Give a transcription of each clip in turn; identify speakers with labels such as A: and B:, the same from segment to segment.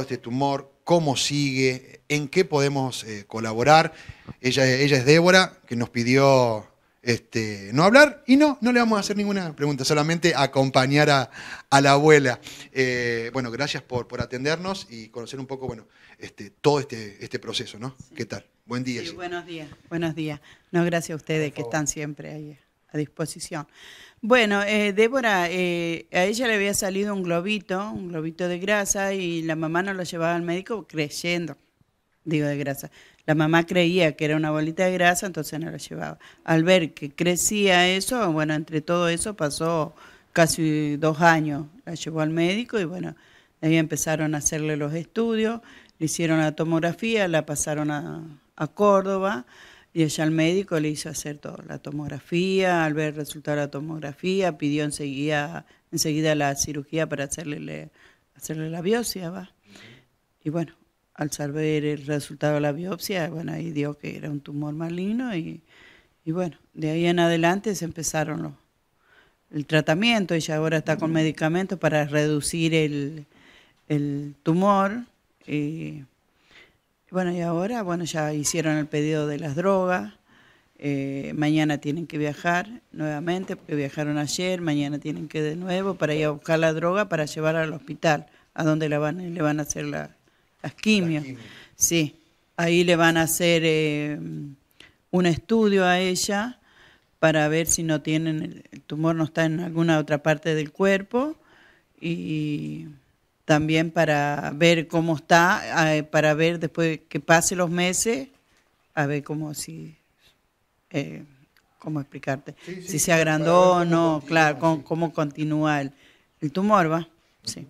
A: este tumor, cómo sigue, en qué podemos eh, colaborar. Ella, ella es Débora, que nos pidió este, no hablar y no, no le vamos a hacer ninguna pregunta, solamente acompañar a, la abuela. Eh, bueno, gracias por, atendernos y conocer un poco, bueno, este, todo este, este proceso, ¿no? ¿Qué tal? Buen día.
B: buenos días, buenos días. No, gracias a ustedes que están siempre ahí a disposición. Bueno, eh, Débora, eh, a ella le había salido un globito, un globito de grasa, y la mamá no lo llevaba al médico creyendo, digo de grasa. La mamá creía que era una bolita de grasa, entonces no la llevaba. Al ver que crecía eso, bueno, entre todo eso pasó casi dos años. La llevó al médico y bueno, ahí empezaron a hacerle los estudios, le hicieron la tomografía, la pasaron a Córdoba y ella al médico le hizo hacer toda la tomografía, al ver el resultado de la tomografía, pidió enseguida, enseguida la cirugía para hacerle, hacerle la biopsia, Y bueno, al saber el resultado de la biopsia, bueno, ahí dio que era un tumor maligno y, y bueno, de ahí en adelante se empezaron los, el tratamiento, ella ahora está con medicamentos para reducir el, el tumor. Y, eh, bueno, y ahora, bueno, ya hicieron el pedido de las drogas, eh, mañana tienen que viajar nuevamente, porque viajaron ayer, mañana tienen que de nuevo para ir a buscar la droga para llevarla al hospital, a donde la van, le van a hacer las quimios. Sí, ahí le van a hacer eh, un estudio a ella para ver si no tienen, el tumor no está en alguna otra parte del cuerpo y también para ver cómo está, eh, para ver después que pase los meses, a ver cómo si... Eh, ¿Cómo explicarte? si se agrandó o no, claro, cómo, cómo continúa el, tumor, ¿va? Sí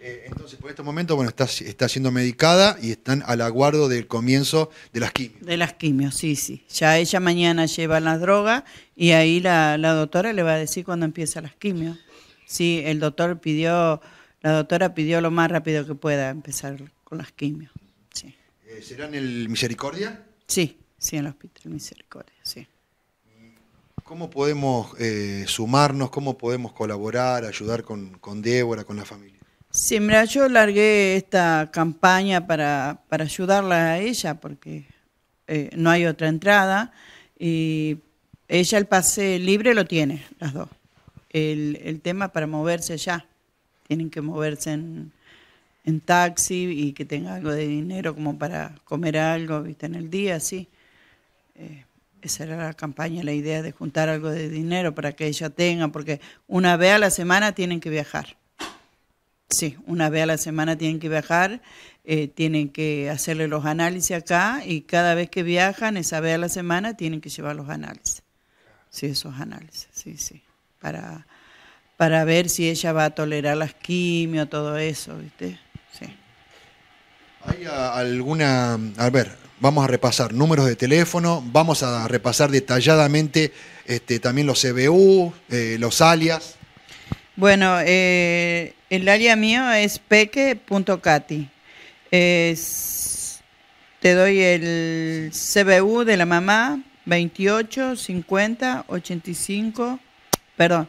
A: eh, entonces, por este momento, bueno, está, está siendo medicada y están al aguardo del comienzo de las quimios.
B: De las quimios, sí, sí. Ya ella mañana lleva las drogas y ahí la, doctora le va a decir cuando empieza las quimios. Sí, el doctor pidió la doctora pidió lo más rápido que pueda empezar con las quimios.
A: Eh, ¿Será en el Misericordia?
B: Sí, sí, en el Hospital Misericordia, sí.
A: ¿Cómo podemos eh, sumarnos? ¿Cómo podemos colaborar, ayudar con, Débora, con la familia?
B: Sí, yo largué esta campaña para, ayudarla a ella porque eh, no hay otra entrada y ella el pase libre lo tiene, las dos. el tema para moverse ya tienen que moverse en, taxi y que tenga algo de dinero como para comer algo, viste, en el día, sí. Eh, esa era la campaña, la idea de juntar algo de dinero para que ella tenga, porque una vez a la semana tienen que viajar. Sí, una vez a la semana tienen que viajar, eh, tienen que hacerle los análisis acá y cada vez que viajan, esa vez a la semana, tienen que llevar los análisis. Sí, esos análisis, sí, sí. Para para ver si ella va a tolerar las quimio, todo eso, ¿viste? Sí.
A: ¿Hay ah, alguna, a ver, vamos a repasar números de teléfono, vamos a repasar detalladamente este, también los CBU, eh, los alias. Bueno, eh, el alias mío es peque.cati.
B: te doy el CBU de la mamá, 28, 50, 85, perdón,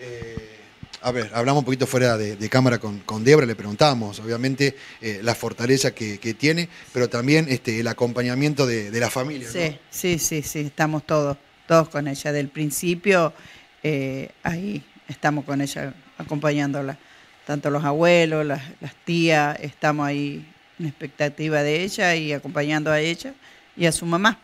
A: Eh, a ver, hablamos un poquito fuera de, cámara con, con, Debra, le preguntamos, obviamente, eh, la fortaleza que, tiene, pero también este, el acompañamiento de, la familia. Sí, sí,
B: sí, sí, estamos todos, todos con ella. Del principio, eh, ahí estamos con ella, acompañándola. Tanto los abuelos, las, tías, estamos ahí en expectativa de ella y acompañando a ella y a su mamá.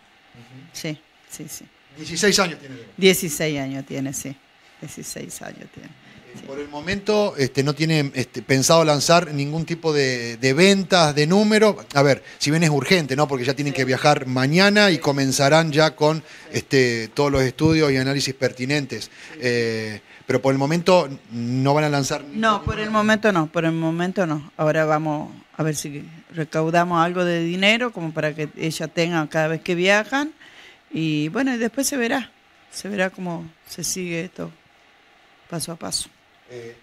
B: Sí, sí, sí. 16 años tiene. 16 años tiene, sí. 16 años tiene. Eh,
A: por el momento este, no tiene este, pensado lanzar ningún tipo de, ventas, de número. A ver, si bien es urgente, ¿no? Porque ya tienen que viajar mañana y comenzarán ya con este, todos los estudios y análisis pertinentes. Eh, pero por el momento no van a lanzar. No, por el momento no, por el momento no. Ahora vamos a ver
B: si recaudamos algo de dinero como para que ella tenga cada vez que viajan. Y bueno, y después se verá, se verá cómo se sigue esto paso a
A: paso. Eh,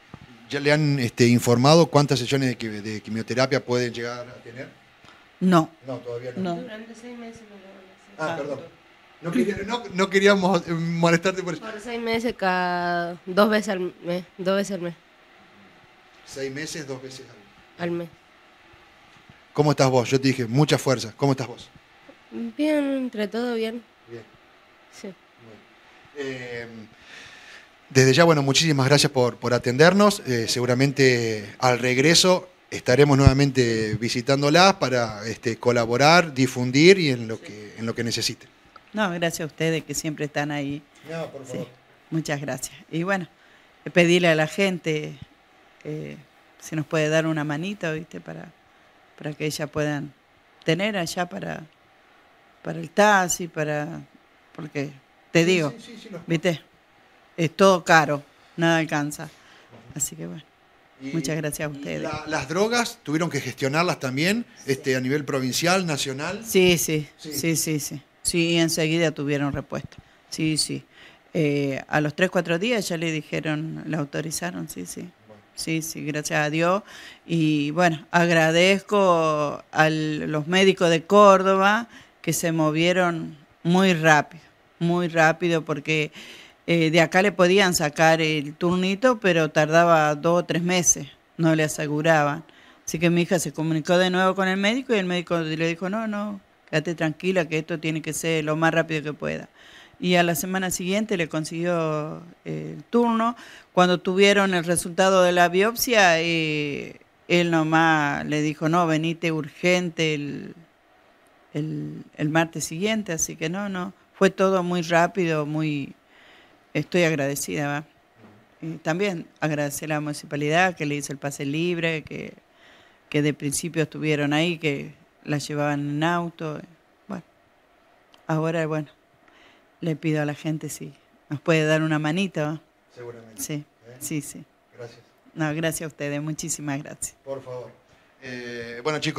A: ¿Ya le han este, informado cuántas sesiones de, quimioterapia pueden llegar a tener? No. No, todavía no. Durante seis meses no Ah, perdón. No, queríamos molestarte por eso. Por
B: seis meses cada dos veces al
A: mes. Dos veces al mes. Seis meses, dos veces al mes. Al ¿Cómo estás vos? Yo te dije, mucha fuerza. ¿Cómo estás vos? Bien, entre todo bien. Bien. Sí. Desde ya, bueno, muchísimas gracias por, atendernos. Eh, seguramente al regreso estaremos nuevamente visitándolas para este, colaborar, difundir y en lo que, en lo que necesiten.
B: No, gracias a ustedes que siempre están ahí. No, por favor. muchas gracias. Y bueno, pedirle a la gente eh, si nos puede dar una manita, ¿viste? Para, para que ellas puedan tener allá para, para el taxi, para... Porque te digo, sí, ¿viste? es todo caro, nada alcanza. Así que bueno. Muchas gracias a ustedes.
A: las drogas tuvieron que gestionarlas también este, a nivel provincial, nacional. Sí,
B: sí, sí, sí, sí. Sí, sí enseguida tuvieron respuesta. Sí, sí. Eh, a los 3, 4 días ya le dijeron, la autorizaron, sí, sí. Sí, sí, gracias a Dios. Y bueno, agradezco a los médicos de Córdoba que se movieron muy rápido, muy rápido porque eh, de acá le podían sacar el turnito, pero tardaba dos o tres meses, no le aseguraban. Así que mi hija se comunicó de nuevo con el médico y el médico le dijo, no, no, quédate tranquila que esto tiene que ser lo más rápido que pueda. Y a la semana siguiente le consiguió eh, el turno. Cuando tuvieron el resultado de la biopsia, eh, él nomás le dijo, no, venite urgente el, el, el martes siguiente. Así que no, no, fue todo muy rápido, muy, estoy agradecida. ¿va? Eh, también agradecer a la municipalidad que le hizo el pase libre, que, de principio estuvieron ahí, que la llevaban en auto. Bueno, ahora, bueno, le pido a la gente si nos puede dar una manita. Seguramente. Sí, ¿Eh? sí, sí. Gracias. No, gracias a ustedes, muchísimas gracias.
A: Por favor. Eh, bueno, chicos.